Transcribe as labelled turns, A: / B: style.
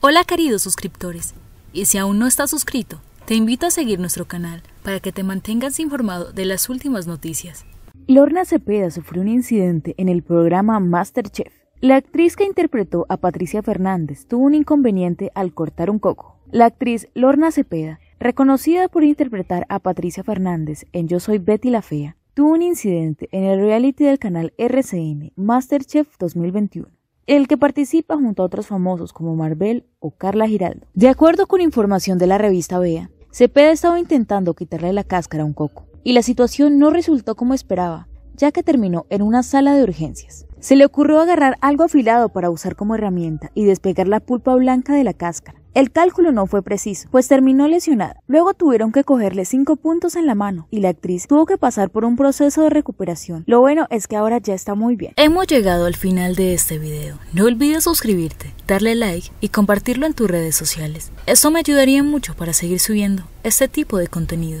A: Hola queridos suscriptores, y si aún no estás suscrito, te invito a seguir nuestro canal para que te mantengas informado de las últimas noticias.
B: Lorna Cepeda sufrió un incidente en el programa Masterchef. La actriz que interpretó a Patricia Fernández tuvo un inconveniente al cortar un coco. La actriz Lorna Cepeda, reconocida por interpretar a Patricia Fernández en Yo Soy Betty la Fea, tuvo un incidente en el reality del canal RCN Masterchef 2021 el que participa junto a otros famosos como Marvel o Carla Giraldo. De acuerdo con información de la revista Bea, Cepeda estaba intentando quitarle la cáscara a un coco, y la situación no resultó como esperaba, ya que terminó en una sala de urgencias. Se le ocurrió agarrar algo afilado para usar como herramienta y despegar la pulpa blanca de la cáscara, el cálculo no fue preciso, pues terminó lesionada. Luego tuvieron que cogerle cinco puntos en la mano y la actriz tuvo que pasar por un proceso de recuperación. Lo bueno es que ahora ya está muy bien. Hemos llegado al final de este video.
A: No olvides suscribirte, darle like y compartirlo en tus redes sociales. Eso me ayudaría mucho para seguir subiendo este tipo de contenido.